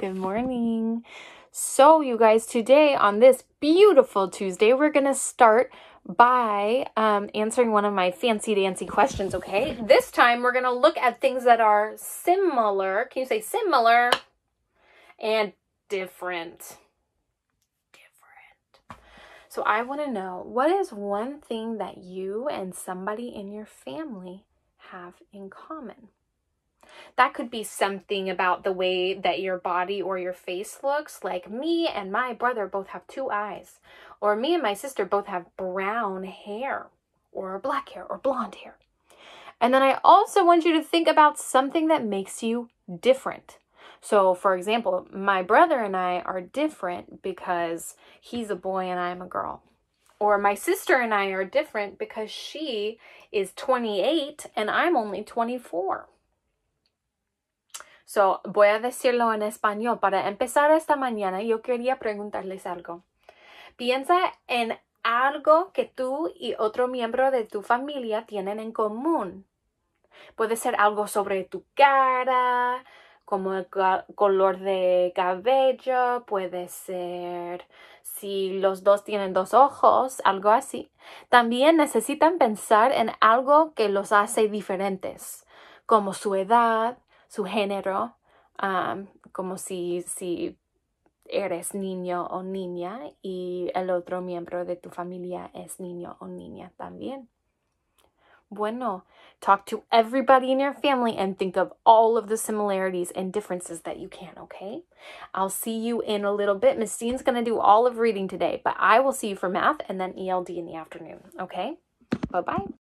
Good morning. So, you guys, today on this beautiful Tuesday, we're going to start by um, answering one of my fancy dancy questions, okay? This time, we're going to look at things that are similar. Can you say similar? And different. Different. So, I want to know what is one thing that you and somebody in your family have in common? That could be something about the way that your body or your face looks. Like me and my brother both have two eyes, or me and my sister both have brown hair, or black hair, or blonde hair. And then I also want you to think about something that makes you different. So, for example, my brother and I are different because he's a boy and I'm a girl or my sister and I are different because she is 28 and I'm only 24. So, voy a decirlo en español. Para empezar esta mañana, yo quería preguntarles algo. Piensa en algo que tú y otro miembro de tu familia tienen en común. Puede ser algo sobre tu cara, como el color de cabello, puede ser si los dos tienen dos ojos, algo así. También necesitan pensar en algo que los hace diferentes, como su edad, su género, um, como si, si eres niño o niña y el otro miembro de tu familia es niño o niña también. Bueno, talk to everybody in your family and think of all of the similarities and differences that you can, okay? I'll see you in a little bit. Miss Dean's going to do all of reading today, but I will see you for math and then ELD in the afternoon, okay? Bye bye.